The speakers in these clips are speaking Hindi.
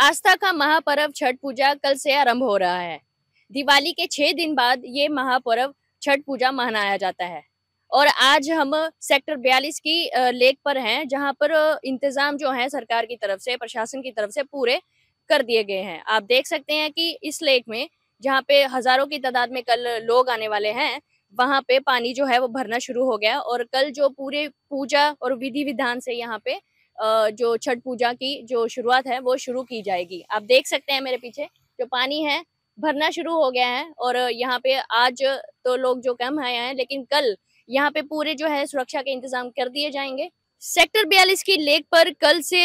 आस्था का महापर्व छठ पूजा कल से आरंभ हो रहा है दिवाली के छह दिन बाद ये महापर्व छठ पूजा मनाया जाता है और आज हम सेक्टर 42 की लेक पर हैं जहां पर इंतजाम जो है सरकार की तरफ से प्रशासन की तरफ से पूरे कर दिए गए हैं आप देख सकते हैं कि इस लेक में जहाँ पे हजारों की तादाद में कल लोग आने वाले हैं वहां पे पानी जो है वो भरना शुरू हो गया और कल जो पूरे पूजा और विधि विधान से यहाँ पे जो छठ पूजा की जो शुरुआत है वो शुरू की जाएगी आप देख सकते हैं मेरे पीछे जो पानी है भरना शुरू हो गया है और यहाँ पे आज तो लोग जो कम आए हैं लेकिन कल यहाँ पे पूरे जो है सुरक्षा के इंतजाम कर दिए जाएंगे सेक्टर बयालीस की लेक पर कल से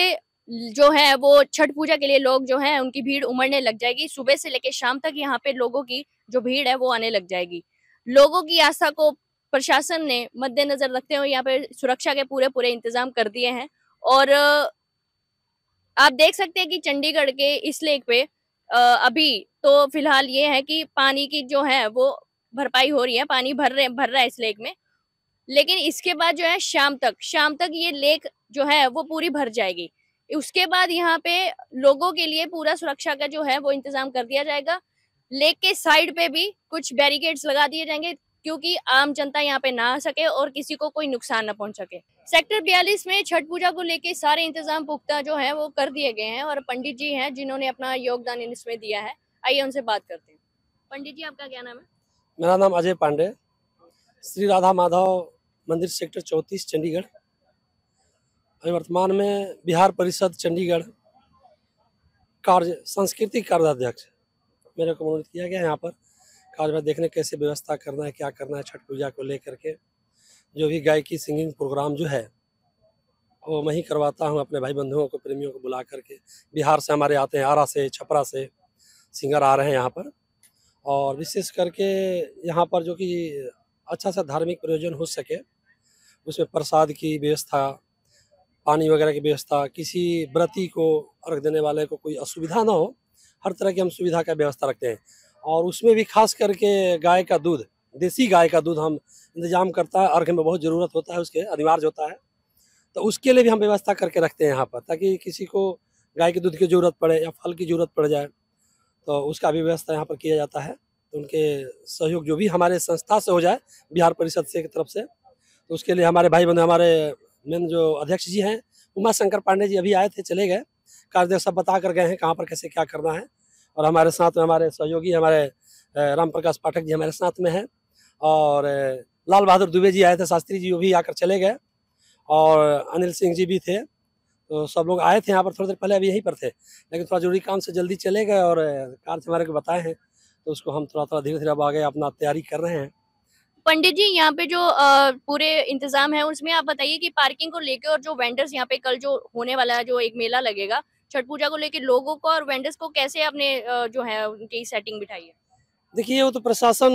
जो है वो छठ पूजा के लिए लोग जो है उनकी भीड़ उमड़ने लग जाएगी सुबह से लेकर शाम तक यहाँ पे लोगों की जो भीड़ है वो आने लग जाएगी लोगों की आस्था को प्रशासन ने मद्देनजर रखते हुए यहाँ पे सुरक्षा के पूरे पूरे इंतजाम कर दिए हैं और आप देख सकते हैं कि चंडीगढ़ के इस लेक पे अभी तो फिलहाल ये है कि पानी की जो है वो भरपाई हो रही है पानी भर रहे भर रहा है इस लेक में लेकिन इसके बाद जो है शाम तक शाम तक ये लेक जो है वो पूरी भर जाएगी उसके बाद यहाँ पे लोगों के लिए पूरा सुरक्षा का जो है वो इंतजाम कर दिया जाएगा लेक के साइड पे भी कुछ बैरिकेड्स लगा दिए जाएंगे क्योंकि आम जनता यहाँ पे ना आ सके और किसी को कोई नुकसान ना पहुंच सके सेक्टर बयालीस में छठ पूजा को लेके सारे इंतजाम पुख्ता जो है वो कर दिए गए हैं और पंडित जी हैं जिन्होंने अपना योगदान इसमें दिया है आइए उनसे बात करते हैं पंडित जी आपका क्या नाम है मेरा नाम अजय पांडे श्री राधा माधव मंदिर सेक्टर चौंतीस चंडीगढ़ अभी वर्तमान में बिहार परिषद चंडीगढ़ कार्य सांस्कृतिक कार्याध्यक्ष मेरे को मनोनीत किया गया यहाँ पर कार्य देखने कैसे व्यवस्था करना है क्या करना है छठ पूजा को लेकर के जो भी गायकी सिंगिंग प्रोग्राम जो है वो मैं ही करवाता हूँ अपने भाई बंधुओं को प्रेमियों को बुला करके बिहार से हमारे आते हैं आरा से छपरा से सिंगर आ रहे हैं यहाँ पर और विशेष करके यहाँ पर जो कि अच्छा सा धार्मिक प्रयोजन हो सके उसमें प्रसाद की व्यवस्था पानी वगैरह की व्यवस्था किसी व्रती को अर्घ देने वाले को कोई असुविधा ना हो हर तरह की हम सुविधा का व्यवस्था रखते हैं और उसमें भी खास करके गाय का दूध देसी गाय का दूध हम इंतजाम करता है और हमें बहुत ज़रूरत होता है उसके अनिवार्य होता है तो उसके लिए भी हम व्यवस्था करके रखते हैं यहाँ पर ताकि किसी को गाय के दूध की ज़रूरत पड़े या फल की ज़रूरत पड़ जाए तो उसका भी व्यवस्था यहाँ पर किया जाता है तो उनके सहयोग जो भी हमारे संस्था से हो जाए बिहार परिषद से की तरफ से तो उसके लिए हमारे भाई बंधु हमारे मेन जो अध्यक्ष जी हैं उमा शंकर पांडे जी अभी आए थे चले गए कार्य सब बता कर गए हैं कहाँ पर कैसे क्या करना है और हमारे साथ में हमारे सहयोगी हमारे राम प्रकाश पाठक जी हमारे साथ में हैं और लाल बहादुर दुबे जी आए थे शास्त्री जी वो भी आकर चले गए और अनिल सिंह जी भी थे तो सब लोग आए थे यहाँ पर थोड़ी देर पहले अभी यहीं पर थे लेकिन थोड़ा जरूरी काम से जल्दी चले गए और कार से हमारे को बताए हैं तो उसको हम थोड़ा थोड़ा धीरे धीरे अब आगे अपना तैयारी कर रहे हैं पंडित जी यहाँ पे जो पूरे इंतजाम है उसमें आप बताइए कि पार्किंग को लेकर और जो वेंडर्स यहाँ पे कल जो होने वाला है जो एक मेला लगेगा छठ पूजा को लेकर लोगों को और वेंडर्स को कैसे आपने जो है उनकी सेटिंग बिठाई है देखिए वो तो प्रशासन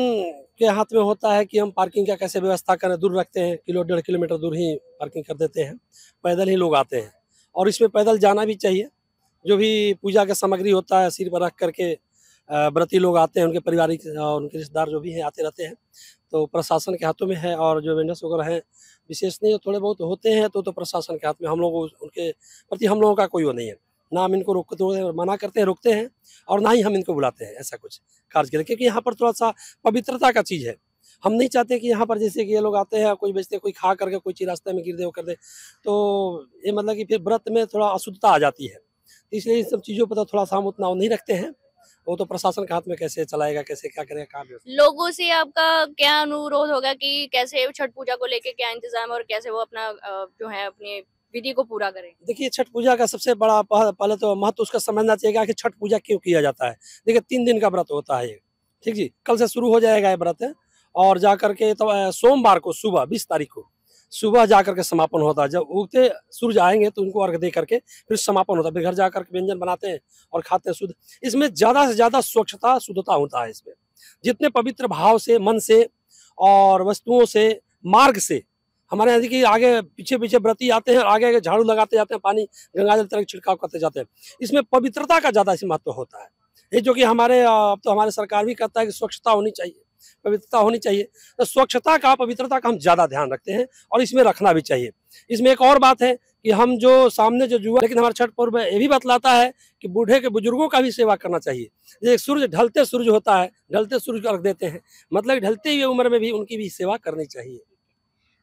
के हाथ में होता है कि हम पार्किंग का कैसे व्यवस्था करें दूर रखते हैं किलो डेढ़ किलोमीटर दूर ही पार्किंग कर देते हैं पैदल ही लोग आते हैं और इसमें पैदल जाना भी चाहिए जो भी पूजा का सामग्री होता है सिर पर रख करके व्रती लोग आते हैं उनके पारिवारिक और उनके रिश्तेदार जो भी हैं आते रहते हैं तो प्रशासन के हाथों में है और जो वेंडर्स वगैरह हैं विशेष नहीं तो थोड़े बहुत होते हैं तो तो प्रशासन के हाथ में हम लोग उनके प्रति हम लोगों का कोई वो नहीं है ना हम इनको रोक मना करते हैं रोकते हैं और ना ही हम इनको बुलाते हैं ऐसा कुछ करें क्योंकि यहाँ पर थोड़ा सा पवित्रता का चीज़ है हम नहीं चाहते कि यहाँ पर जैसे कि ये लोग आते हैं कोई बेचते कोई खा करके कोई चीज रास्ते में गिर दे वो कर दे तो ये मतलब कि फिर व्रत में थोड़ा अशुद्धता आ जाती है तो इसलिए इन सब चीज़ों पर तो थोड़ा सा हम उतना नहीं रखते हैं वो तो प्रशासन के हाथ में कैसे चलाएगा कैसे क्या करेगा काम लोगों से आपका क्या अनुरोध होगा कि कैसे छठ पूजा को लेके क्या इंतजाम और कैसे वो अपना जो है अपने विधि को पूरा करें देखिए छठ पूजा का सबसे बड़ा पहले तो महत्व उसका समझना चाहिए कि छठ पूजा क्यों किया जाता है देखिए तीन दिन का व्रत होता है ये ठीक जी कल से शुरू हो जाएगा ये व्रत और जा करके तो सोमवार को सुबह बीस तारीख को सुबह जा करके समापन होता है जब उगते सूर्य आएंगे तो उनको अर्घ दे करके फिर समापन होता है फिर घर जा करके व्यंजन बनाते हैं और खाते हैं शुद्ध इसमें ज़्यादा से ज़्यादा स्वच्छता शुद्धता होता है इसमें जितने पवित्र भाव से मन से और वस्तुओं से मार्ग से हमारे यहाँ देखिए आगे पीछे पीछे व्रती आते हैं और आगे आगे झाड़ू लगाते जाते हैं पानी गंगाजल तरह छिड़काव करते जाते हैं इसमें पवित्रता का ज़्यादा इसमें महत्व होता है ये जो कि हमारे अब तो हमारे सरकार भी कहता है कि स्वच्छता होनी चाहिए पवित्रता होनी चाहिए तो स्वच्छता का पवित्रता का हम ज़्यादा ध्यान रखते हैं और इसमें रखना भी चाहिए इसमें एक और बात है कि हम जो सामने जो युवा लेकिन हमारा छठ पर्व ये भी बतलाता है कि बूढ़े के बुजुर्गों का भी सेवा करना चाहिए जैसे सूर्य ढलते सूर्य होता है ढलते सूर्य को रख देते हैं मतलब ढलते हुए उम्र में भी उनकी भी सेवा करनी चाहिए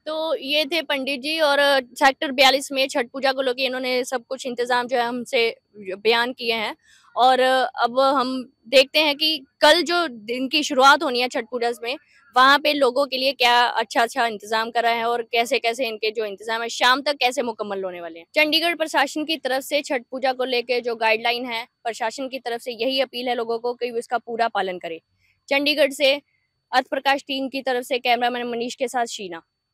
तो ये थे पंडित जी और सेक्टर बयालीस में छठ पूजा को लेकर इन्होंने सब कुछ इंतजाम जो है हमसे बयान किए हैं और अब हम देखते हैं कि कल जो दिन की शुरुआत होनी है छठ पूजा में वहाँ पे लोगों के लिए क्या अच्छा अच्छा इंतजाम करा है और कैसे कैसे इनके जो इंतजाम है शाम तक कैसे मुकम्मल होने वाले हैं चंडीगढ़ प्रशासन की तरफ से छठ पूजा को लेकर जो गाइडलाइन है प्रशासन की तरफ से यही अपील है लोगों को कि उसका पूरा पालन करें चंडीगढ़ से अर्थ प्रकाश टीम की तरफ से कैमरामैन मनीष के साथ शीना